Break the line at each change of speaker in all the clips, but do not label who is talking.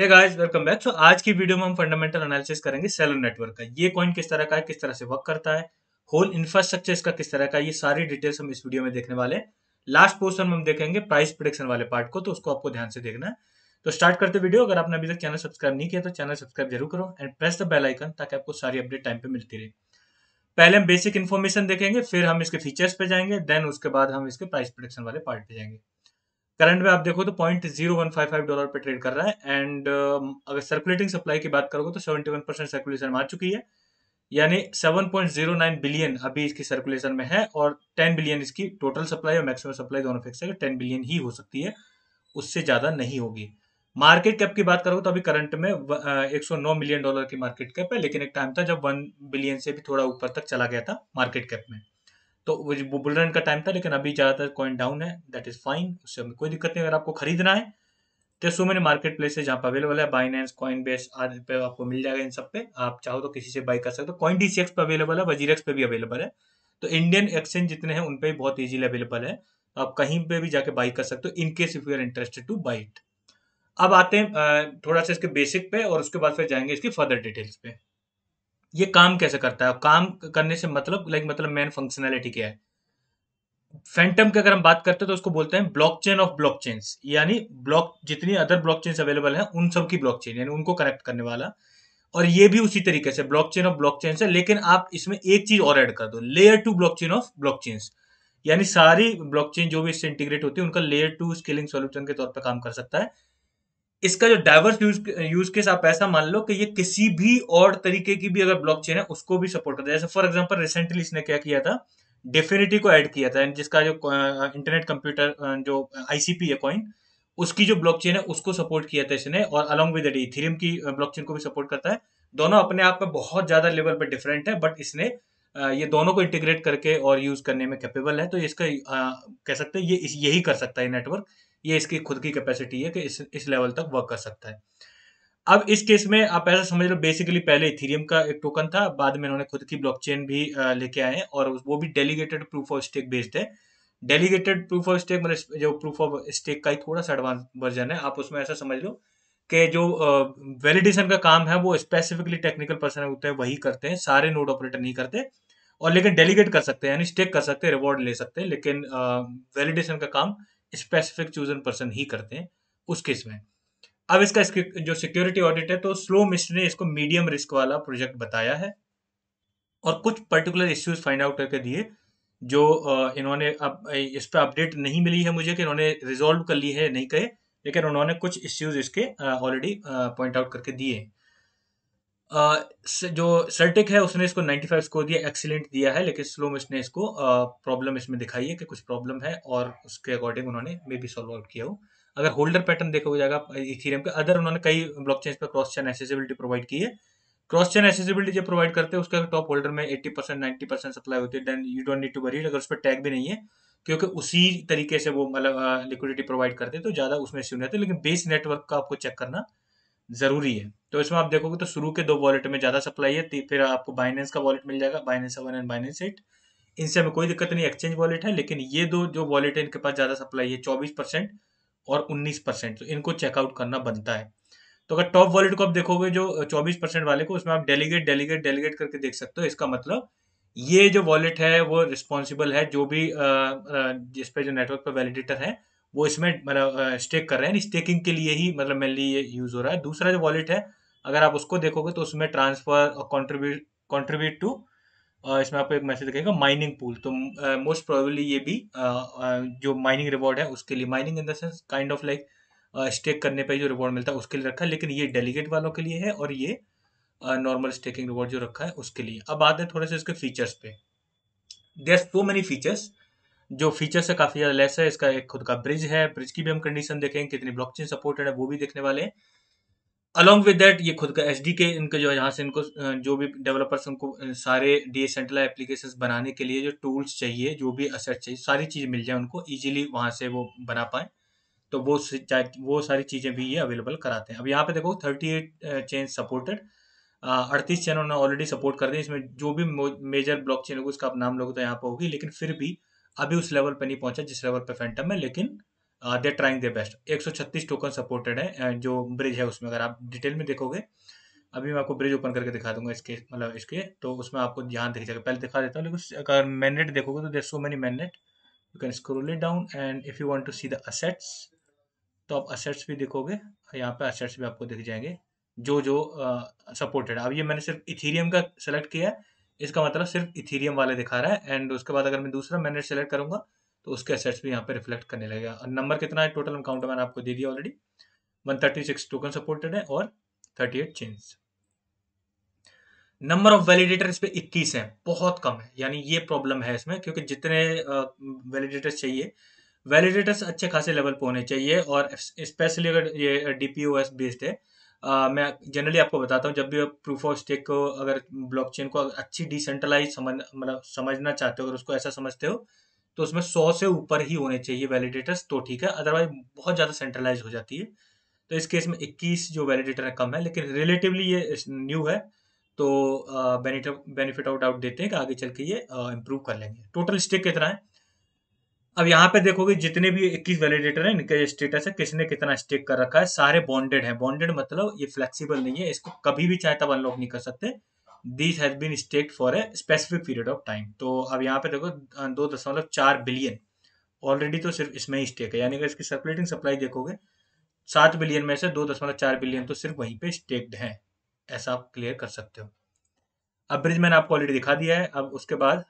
हे guys welcome back so आज की video में हम फंडामेंटल एनालिसिस करेंगे सेलर नेटवर्क का ये कॉइन किस तरह का है किस तरह से वर्क करता है होल इंफ्रास्ट्रक्चर इसका किस तरह का है ये सारी डिटेल्स हम इस वीडियो में देखने वाले लास्ट पोर्सन में हम देखेंगे प्राइस प्रोडक्शन वाले पार्ट को तो उसको आपको ध्यान से देखना है तो स्टार्ट करते वीडियो अगर आपने अभी तक चैनल सब्सक्राइब नहीं किया तो चैनल सब्सक्राइब जरूर करो and press the bell icon ताकि आपको सारी अपडेट टाइम पे मिलती रहे पहले हम बेसिक इन्फॉर्मेशन देखेंगे फिर हम इसके फीचर्स पे जाएंगे देन उसके बाद हम इसके प्राइस प्रोडक्शन वाले पार्ट पे जाएंगे करंट में आप देखो तो point zero one five five dollar पर ट्रेड कर रहा है एंड um, अगर सर्कुलेटिंग सप्लाई की बात करोगे तो सेवेंटी वन परसेंट सर्कुलेशन मार चुकी है यानी seven point zero nine billion अभी इसकी सर्कुलेशन में है और टेन बिलियन इसकी टोटल सप्लाई और मैक्सिमम सप्लाई दोनों फिक्स है टेन बिलियन ही हो सकती है उससे ज़्यादा नहीं होगी मार्केट कैप की बात करोगे तो अभी करंट में एक सौ नौ मिलियन डॉलर की मार्केट कैप है लेकिन एक टाइम था जब वन बिलियन से भी थोड़ा ऊपर तक चला गया था मार्केट कैप में तो वो बुल रन का टाइम था लेकिन अभी ज़्यादातर कॉइन डाउन है दैट इज़ फाइन उससे हमें कोई दिक्कत नहीं अगर आपको खरीदना है तो सो मैंने मार्केट प्लेस है जहाँ पर अवेलेबल है बाइनेंस कॉइन बेस आदि पे आपको मिल जाएगा इन सब पे आप चाहो तो किसी से बाई कर सकते हो कॉइन डी सी पे अवेलेबल है वजीर पे भी अवेलेबल है तो इंडियन एक्सचेंज जितने हैं उन पर बहुत ईजिली अवेलेबल है आप कहीं पर भी जाके बाई कर सकते हो in case if you are interested to buy it अब आते हैं थोड़ा सा इसके बेसिक पे और उसके बाद फिर जाएंगे इसकी फर्दर डिटेल्स पे ये काम कैसे करता है काम करने से मतलब लाइक मतलब मेन फंक्शनैलिटी क्या है फैंटम की अगर हम बात करते हैं तो उसको बोलते हैं ब्लॉकचेन ऑफ ब्लॉकचेन्स यानी ब्लॉक जितनी अदर ब्लॉकचेन्स अवेलेबल हैं उन सब की ब्लॉकचेन यानी उनको कनेक्ट करने वाला और ये भी उसी तरीके से ब्लॉकचेन ऑफ ब्लॉकचेन है लेकिन आप इसमें एक चीज और ऐड कर दो layer two blockchain of blockchains यानी सारी ब्लॉकचेन जो भी इससे इंटीग्रेट होती है उनका लेयर टू स्केलिंग सोल्यूशन के तौर पर काम कर सकता है इसका जो डाइवर्स यूज यूज केस आप ऐसा मान लो कि ये किसी भी और तरीके की भी अगर ब्लॉकचेन है उसको भी सपोर्ट करता है जैसे फॉर एग्जांपल रिसेंटली इसने क्या किया था डेफिनिटी को ऐड किया था जिसका जो इंटरनेट कंप्यूटर जो आईसीपी है कॉइन उसकी जो ब्लॉकचेन है उसको सपोर्ट किया था इसने और अलॉन्ग विद इथेरियम की ब्लॉकचेन को भी सपोर्ट करता है दोनों अपने आप में बहुत ज्यादा लेवल पर डिफरेंट है बट इसने ये दोनों को इंटीग्रेट करके और यूज करने में कैपेबल है तो इसका कह सकते हैं ये यही कर सकता है नेटवर्क ये इसकी खुद की कैपेसिटी है कि इस इस लेवल तक वर्क कर सकता है अब इस केस में आप ऐसा समझ लो बेसिकली पहले इथेरियम का एक टोकन था बाद में इन्होंने खुद की ब्लॉकचेन भी लेके आए हैं और वो भी delegated proof of stake based है डेलीगेटेड प्रूफ ऑफ स्टेक मतलब जो प्रूफ ऑफ स्टेक का ही थोड़ा सा एडवांस वर्जन है आप उसमें ऐसा समझ लो कि जो वैलिडेशन का काम है वो स्पेसिफिकली टेक्निकल पर्सन होते हैं वही करते हैं सारे नोड ऑपरेटर नहीं करते और लेकिन डेलीगेट कर सकते हैं यानी स्टेक कर सकते हैं रिवॉर्ड ले सकते हैं लेकिन वैलिडेशन का काम स्पेसिफिक चूजन पर्सन ही करते हैं उस केस में अब इसका जो सिक्योरिटी ऑडिट है तो स्लो मिस्ट ने इसको मीडियम रिस्क वाला प्रोजेक्ट बताया है और कुछ पर्टिकुलर इश्यूज फाइंड आउट करके दिए जो इन्होंने अब इस पर अपडेट नहीं मिली है मुझे कि इन्होंने रिजोल्व कर ली है नहीं कहे लेकिन उन्होंने कुछ इश्यूज इसके ऑलरेडी पॉइंट आउट करके दिए हैं जो सर्टिक है उसने इसको 95 स्कोर दिया एक्सीलेंट दिया है लेकिन स्लो में इसने इसको प्रॉब्लम इसमें दिखाई है कि कुछ प्रॉब्लम है और उसके अकॉर्डिंग उन्होंने मे बी सॉल्व आउट किया हो अगर होल्डर पैटर्न देखा जाएगा इथीरियम के अदर उन्होंने कई ब्लॉक चेंज पर क्रॉस चेन एसेसिबिलिटी प्रोवाइड की है क्रॉस चेन एसेसिबिलिटी जो प्रोवाइड करते हैं अगर टॉप होल्डर में eighty percent ninety percent supply होती है then you don't need to worry अगर उस पर टैग भी नहीं है क्योंकि उसी तरीके से वो मतलब लिक्विडिटी प्रोवाइड करते तो ज़्यादा उसमें इश्यू नहीं आते लेकिन बेस नेटवर्क का आपको चेक करना ज़रूरी है तो इसमें आप देखोगे तो शुरू के दो वॉलेट में ज़्यादा सप्लाई है फिर आपको बाइनेंस का वॉलेट मिल जाएगा Binance one and Binance eight इनसे हमें कोई दिक्कत नहीं एक्सचेंज वॉलेट है लेकिन ये दो जो वॉलेट है इनके पास ज़्यादा सप्लाई है चौबीस परसेंट और उन्नीस परसेंट तो इनको चेकआउट करना बनता है तो अगर टॉप वॉलेट को आप देखोगे जो चौबीस परसेंट वाले को उसमें आप डेलीगेट डेलीगेट डेलीगेट करके देख सकते हो इसका मतलब ये जो वॉलेट है वो रिस्पॉन्सिबल है जो भी जिसपे जो नेटवर्क पर वैलिडेटर है वो इसमें मतलब स्टेक कर रहे हैं स्टेकिंग के लिए ही मतलब मेनली ये यूज़ हो रहा है दूसरा जो वॉलेट है अगर आप उसको देखोगे तो उसमें ट्रांसफर कॉन्ट्रीब्यूट कॉन्ट्रीब्यूट टू इसमें आपको एक मैसेज दिखेगा माइनिंग पूल तो मोस्ट प्रोबेबली ये भी जो माइनिंग रिवॉर्ड है उसके लिए mining in the sense kind of like stake करने पर जो रिवॉर्ड मिलता है उसके लिए रखा है लेकिन ये डेलीगेट वालों के लिए है और ये नॉर्मल स्टेकिंग रिवॉर्ड जो रखा है उसके लिए अब आते हैं थोड़े से इसके फीचर्स पे देर सो मेनी फीचर्स जो फीचर्स है काफ़ी ज़्यादा लेस है इसका एक खुद का ब्रिज है ब्रिज की भी हम कंडीशन देखेंगे कितनी ब्लॉकचेन सपोर्टेड है वो भी देखने वाले हैं अलॉन्ग विद डेट ये खुद का एच के इनका जो यहाँ से इनको जो भी डेवलपर्स उनको सारे डी सेंट्रल एप्लीकेशन बनाने के लिए जो टूल्स चाहिए जो भी असेट चाहिए सारी चीज़ मिल जाए उनको ईजिली वहां से वो बना पाए तो वो वो सारी चीज़ें भी ये अवेलेबल कराते हैं अब यहाँ पे देखो थर्टी एट चेन सपोर्टेड अड़तीस चेन उन्होंने ऑलरेडी सपोर्ट कर दी इसमें जो भी मेजर ब्लॉक चेन होगी उसका आप नाम लोग तो यहाँ पर होगी लेकिन फिर भी अभी उस लेवल पे नहीं पहुंचा जिस लेवल पे फैंटम है लेकिन they trying their best 136 token supported है जो ब्रिज है उसमें अगर आप डिटेल में देखोगे अभी मैं आपको ब्रिज ओपन करके दिखा दूंगा इसके मतलब इसके तो उसमें आपको यहाँ दिख जाएगा पहले दिखा देता हूँ लेकिन अगर मैनेट देखोगे तो there so many mainnet you can scroll it down and if you want to see the assets तो आप असेट्स भी देखोगे यहाँ पे असेट्स भी आपको दिख जाएंगे जो जो सपोर्टेड uh, अब ये मैंने सिर्फ इथीरियम का सेलेक्ट किया है इसका मतलब सिर्फ इथीरियम वाले दिखा रहा है एंड उसके बाद अगर मैं दूसरा मैनेट सेलेक्ट करूंगा तो उसके असेट्स भी यहाँ पे रिफ्लेक्ट करने लगेगा और नंबर कितना है टोटल काउंट मैंने आपको दे दिया ऑलरेडी 136 टोकन सपोर्टेड है और 38 चेन्स नंबर ऑफ वैलिडेटर इस पे इक्कीस है बहुत कम है यानी ये प्रॉब्लम है इसमें क्योंकि जितने वैलिडेटर्स चाहिए वैलिडेटर्स अच्छे खासे लेवल पे होने चाहिए और स्पेशली अगर ये डी बेस्ड है आ, मैं जनरली आपको बताता हूँ जब भी आप प्रूफ ऑफ स्टेक को अगर ब्लॉकचेन को अच्छी डिसेंट्रलाइज समझ मतलब समझना चाहते हो अगर उसको ऐसा समझते हो तो उसमें सौ से ऊपर ही होने चाहिए वैलिडेटर्स तो ठीक है अदरवाइज बहुत ज़्यादा सेंट्रलाइज हो जाती है तो इस केस में इक्कीस जो वैलिडेटर है कम है लेकिन रिलेटिवली ये न्यू है तो बेनिफिट बेनिफिट डाउट देते हैं कि आगे चल के ये इम्प्रूव कर लेंगे टोटल स्टेक कितना है अब यहाँ पे देखोगे जितने भी 21 वैलिडेटर हैं इनके स्टेटस है किसने कितना स्टेक कर रखा है सारे बॉन्डेड है बॉन्डेड मतलब ये फ्लेक्सिबल नहीं है इसको कभी भी चाहे तब अनलॉक नहीं कर सकते this has been stake for a specific period of time तो अब यहाँ पे देखो दो दशमलव चार बिलियन ऑलरेडी तो सिर्फ इसमें ही स्टेक है यानी कि इसकी सर्कुलेटिंग सप्लाई देखोगे सात बिलियन में से दो दशमलव चार बिलियन तो सिर्फ वहीं पे स्टेक्ड है ऐसा आप क्लियर कर सकते हो अब ब्रिज मैंने आपको ऑलरेडी दिखा दिया है अब उसके बाद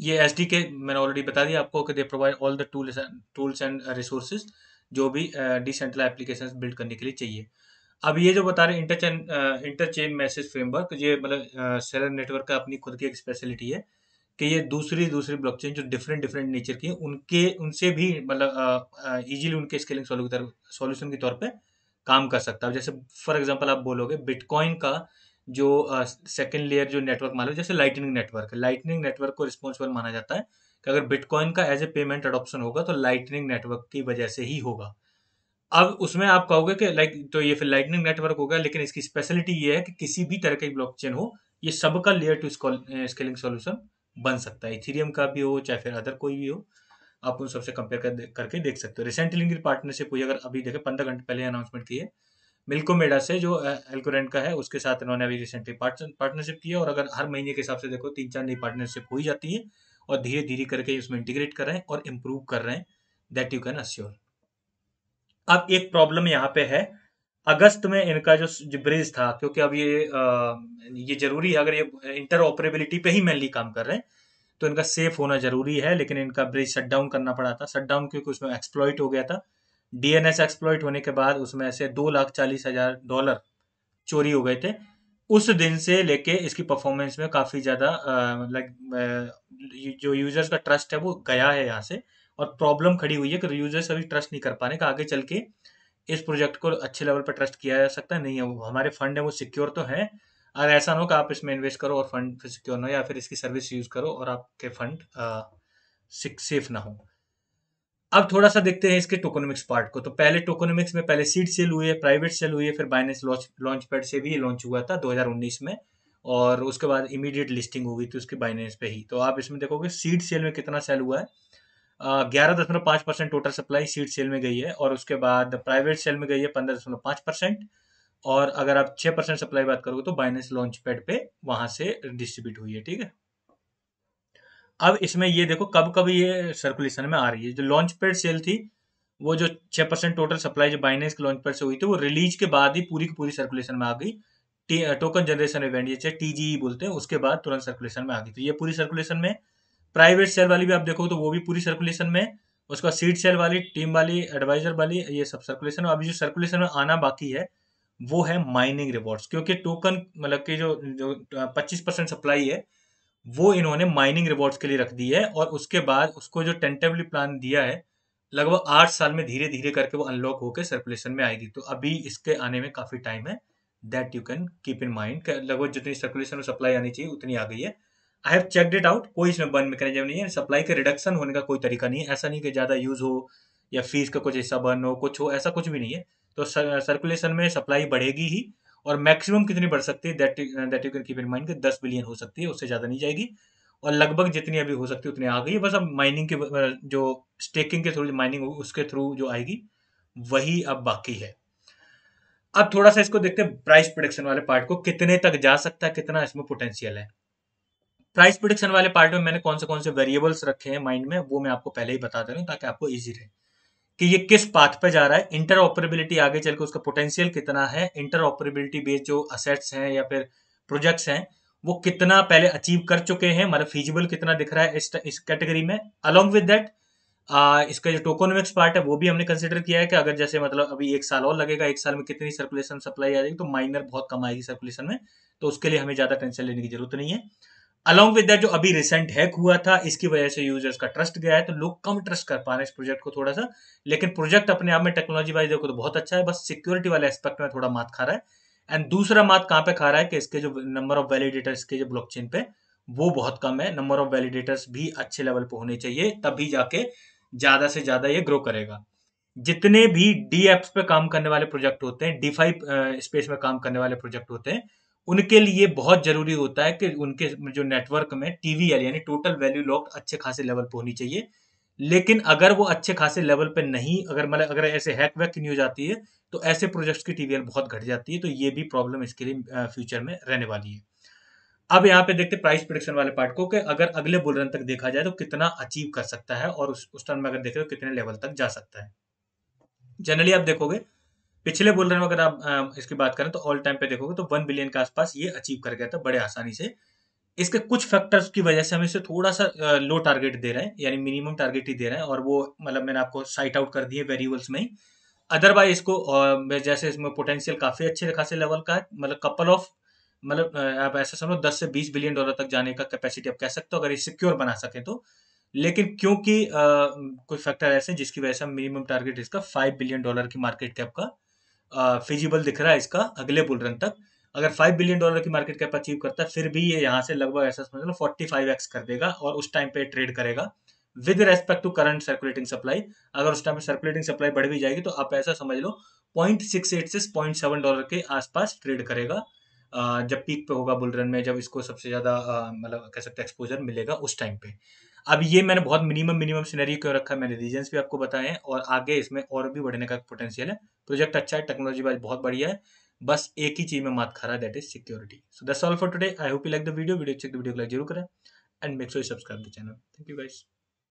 ये एस डी के मैंने ऑलरेडी बता दिया आपको कि they provide all the tools tools and resources जो भी डिसेंट्रल एप्लीकेशन बिल्ड करने के लिए चाहिए अब ये जो बता रहे इंटरचेन इंटरचेन मैसेज फ्रेमवर्क ये मतलब सेलर नेटवर्क का अपनी खुद की एक स्पेशलिटी है कि ये दूसरी दूसरी ब्लॉकचेन जो डिफरेंट डिफरेंट नेचर की उनके उनसे भी मतलब इजीली उनके स्केलिंग सॉल्यूशन के तौर पे काम कर सकता है जैसे फॉर एग्जांपल आप बोलोगे बिटकॉइन का जो सेकेंड लेयर जो नेटवर्क मान लो जैसे लाइटनिंग नेटवर्क लाइटनिंग नेटवर्क को रिस्पॉन्सिबल माना जाता है कि अगर बिटकॉइन का एज ए पेमेंट अडोप्शन होगा तो लाइटनिंग नेटवर्क की वजह से ही होगा अब उसमें आप कहोगे कि लाइक तो ये फिर लाइटनिंग नेटवर्क होगा लेकिन इसकी स्पेशलिटी ये है कि किसी भी तरह की ब्लॉक हो ये सबका लेयर टू स्केलिंग सोल्यूशन बन सकता है इथीरियम का भी हो चाहे फिर अदर कोई भी हो आप उन सबसे कंपेयर कर, करके देख सकते हो रिसेंटली इनकी पार्टनरशिप हुई अगर अभी देखें पंद्रह घंटे पहले अनाउंसमेंट की है मिल्कोमेडा से जो एल्कोरेंट का है उसके साथ इन्होंने अभी रिसेंटली पार्टनरशिप की है और अगर हर महीने के हिसाब से देखो तीन चार नई पार्टनरशिप हो जाती है और धीरे धीरे करके उसमें इंटीग्रेट कर रहे हैं और इम्प्रूव कर रहे हैं दैट यू कैन अश्योर अब एक प्रॉब्लम यहाँ पे है अगस्त में इनका जो ब्रिज था क्योंकि अब ये ये जरूरी है अगर ये इंटर ऑपरेबिलिटी पे ही मेनली काम कर रहे हैं तो इनका सेफ होना जरूरी है लेकिन इनका ब्रिज शट डाउन करना पड़ा था शट डाउन क्योंकि उसमें एक्सप्लॉइट हो गया था डीएनएस एक्सप्लॉइट होने के बाद उसमें से दो लाख चालीस हजार डॉलर चोरी हो गए थे उस दिन से लेके इसकी परफॉर्मेंस में काफ़ी ज़्यादा लाइक जो यूजर्स का ट्रस्ट है वो गया है यहाँ से और प्रॉब्लम खड़ी हुई है कि यूजर्स अभी ट्रस्ट नहीं कर पा रहे कि आगे चल के इस प्रोजेक्ट को अच्छे लेवल पर ट्रस्ट किया जा सकता है नहीं है वो हमारे फंड है वो सिक्योर तो है अगर ऐसा ना हो कि आप इसमें इन्वेस्ट करो और फंड सिक्योर ना हो या फिर इसकी सर्विस यूज़ करो और आपके फंड सेफ ना हो अब थोड़ा सा देखते हैं इसके टोकोनोमिक्स पार्ट को तो पहले टोकोनोमिक्स में पहले सीड सेल हुए प्राइवेट सेल हुए फिर बाइनेंस लॉन्च लॉन्च पैड से भी लॉन्च हुआ था 2019 में और उसके बाद इमीडिएट लिस्टिंग हुई थी उसके बाइनेंस पे ही तो आप इसमें देखोगे सीड सेल में कितना सेल हुआ है ग्यारह दशमलव पाँच percent total supply seed sale में गई है और उसके बाद प्राइवेट सेल में गई है पंद्रह दशमलव पाँच परसेंट और अगर आप छः परसेंट सप्लाई बात करोगे तो बाइनेंस लॉन्च पैड पे वहाँ से डिस्ट्रीब्यूट हुई है ठीक है अब इसमें ये देखो कब कब ये सर्कुलेशन में आ रही है जो लॉन्च पेड सेल थी वो जो छह परसेंट टोटल सप्लाई जो बाइनेंस के लॉन्च पेड से हुई थी वो रिलीज के बाद ही पूरी की पूरी सर्कुलेशन में आ गई टोकन जनरेशन इवेंट ये टीजीई e बोलते हैं उसके बाद तुरंत सर्कुलेशन में आ गई तो ये पूरी सर्कुलेशन में प्राइवेट सेल वाली भी आप देखो तो वो भी पूरी सर्कुलेशन में उसका सीड सेल वाली टीम वाली एडवाइजर वाली ये सब सर्कुलेशन में अभी जो सर्कुलेशन में आना बाकी है वो है माइनिंग रिवॉर्ड्स क्योंकि टोकन मतलब की जो जो पच्चीस परसेंट सप्लाई है वो इन्होंने माइनिंग रिवॉर्ड्स के लिए रख दी है और उसके बाद उसको जो टेंटेबली प्लान दिया है लगभग आठ साल में धीरे धीरे करके वो अनलॉक होकर सर्कुलेशन में आएगी तो अभी इसके आने में काफ़ी टाइम है that you can keep in mind लगभग जितनी सर्कुलेशन और सप्लाई आनी चाहिए उतनी आ गई है I have checked it out कोई इसमें बर्न मैकेनिज्म नहीं है सप्लाई के रिडक्शन होने का कोई तरीका नहीं है ऐसा नहीं कि ज़्यादा यूज़ हो या फीस का कुछ हिस्सा बर्न हो कुछ हो ऐसा कुछ भी नहीं है तो सर्कुलेशन में सप्लाई बढ़ेगी ही और मैक्सिमम कितनी बढ़ सकती है that that you can keep in mind कि दस बिलियन हो सकती है उससे ज़्यादा नहीं जाएगी और लगभग जितनी अभी हो सकती है उतनी आ गई है बस अब माइनिंग के जो स्टेकिंग के थ्रू माइनिंग होगी उसके थ्रू जो आएगी वही अब बाकी है अब थोड़ा सा इसको देखते हैं प्राइस प्रोडक्शन वाले पार्ट को कितने तक जा सकता है कितना इसमें पोटेंशियल है प्राइस प्रोडक्शन वाले पार्ट में मैंने कौन से कौन से वेरिएबल्स रखे हैं माइंड में वो मैं आपको पहले ही बता दे रहा हूँ ताकि आपको ईजी रहे कि ये किस पाथ पे जा रहा है इंटर ऑपरेबिलिटी आगे चल के उसका पोटेंशियल कितना है इंटर ऑपरेबिलिटी बेस्ड जो असेट्स हैं या फिर प्रोजेक्ट्स हैं वो कितना पहले अचीव कर चुके हैं मतलब फीजिबल कितना दिख रहा है इस इस कैटेगरी में अलोंग विद दैट इसका जो टोकोनोमिक्स पार्ट है वो भी हमने कंसिडर किया है कि अगर जैसे मतलब अभी एक साल और लगेगा एक साल में कितनी सर्कुलेशन सप्लाई आ जाएगी तो माइनर बहुत कम आएगी सर्कुलेशन में तो उसके लिए हमें ज़्यादा टेंशन लेने की जरूरत नहीं है अलॉन्ग विद जो अभी रिसेंट हैक हुआ था इसकी वजह से यूजर्स का ट्रस्ट गया है तो लोग कम ट्रस्ट कर पा रहे हैं इस प्रोजेक्ट को थोड़ा सा लेकिन प्रोजेक्ट अपने आप में टेक्नोलॉजी वाइज देखो तो बहुत अच्छा है बस सिक्योरिटी वाले एस्पेक्ट में थोड़ा मात खा रहा है एंड दूसरा मात कहाँ पे खा रहा है कि इसके जो नंबर ऑफ वैलिडेटर्स के जो ब्लॉक पे वो बहुत कम है नंबर ऑफ वैलिडेटर्स भी अच्छे लेवल पे होने चाहिए तभी जाके ज्यादा से ज्यादा ये ग्रो करेगा जितने भी डी एप्स पे काम करने वाले प्रोजेक्ट होते हैं डी फाइव स्पेस में काम करने वाले प्रोजेक्ट होते हैं उनके लिए बहुत जरूरी होता है कि उनके जो नेटवर्क में टीवी एल यानी टोटल वैल्यू लॉक अच्छे खासे लेवल पर होनी चाहिए लेकिन अगर वो अच्छे खासे लेवल पे नहीं अगर मतलब अगर ऐसे हैक वैक नहीं हो जाती है तो ऐसे प्रोजेक्ट्स की टीवीएल बहुत घट जाती है तो ये भी प्रॉब्लम इसके लिए फ्यूचर में रहने वाली है अब यहाँ पे देखते प्राइस प्रोडक्शन वाले पार्ट को कि अगर अगले बुल रन तक देखा जाए तो कितना अचीव कर सकता है और उस उस टर्म में अगर देखे तो कितने लेवल तक जा सकता है जनरली आप देखोगे पिछले बोल रहे अगर आप इसकी बात करें तो ऑल टाइम पे देखोगे तो वन बिलियन के आसपास ये अचीव कर गया था बड़े आसानी से इसके कुछ फैक्टर्स की वजह से हम इसे थोड़ा सा लो टारगेट दे रहे हैं यानी मिनिमम टारगेट ही दे रहे हैं और वो मतलब मैंने आपको साइट आउट कर दिए वेरिएबल्स में ही अदरवाइज इसको जैसे इसमें पोटेंशियल काफ़ी अच्छे खासे लेवल का है मतलब कपल ऑफ मतलब आप ऐसा समझो दस से बीस बिलियन डॉलर तक जाने का कैपेसिटी आप कह सकते हो अगर ये सिक्योर बना सके तो लेकिन क्योंकि कुछ फैक्टर ऐसे हैं जिसकी वजह से मिनिमम टारगेट इसका फाइव बिलियन डॉलर की मार्केट कैप का फिजिबल दिख रहा है इसका अगले बुल रन तक अगर फाइव बिलियन डॉलर की मार्केट कैप अचीव करता है फिर भी ये यहाँ से लगभग ऐसा समझ लो फोर्टी फाइव एक्स कर देगा और उस टाइम पे ट्रेड करेगा with respect to current circulating supply अगर उस टाइम पे सर्कुलेटिंग सप्लाई बढ़ भी जाएगी तो आप ऐसा समझ लो पॉइंट सिक्स एट से पॉइंट सेवन डॉलर के आसपास ट्रेड करेगा जब पीक पे होगा बुलरन में जब इसको सबसे ज़्यादा मतलब कह सकते हैं एक्सपोजर मिलेगा उस टाइम पे अब ये मैंने बहुत मिनिमम मिनिमम सिनेरियो क्यों रखा है मैंने रीजन भी आपको बताए हैं और आगे इसमें और भी बढ़ने का पोटेंशियल है प्रोजेक्ट अच्छा है टेक्नोलॉजी वाइज बहुत बढ़िया है बस एक ही चीज में मात खा रहा है that is security so that's all for today I hope you like the video video check the video को लाइक जरूर करें and make sure subscribe the channel thank you guys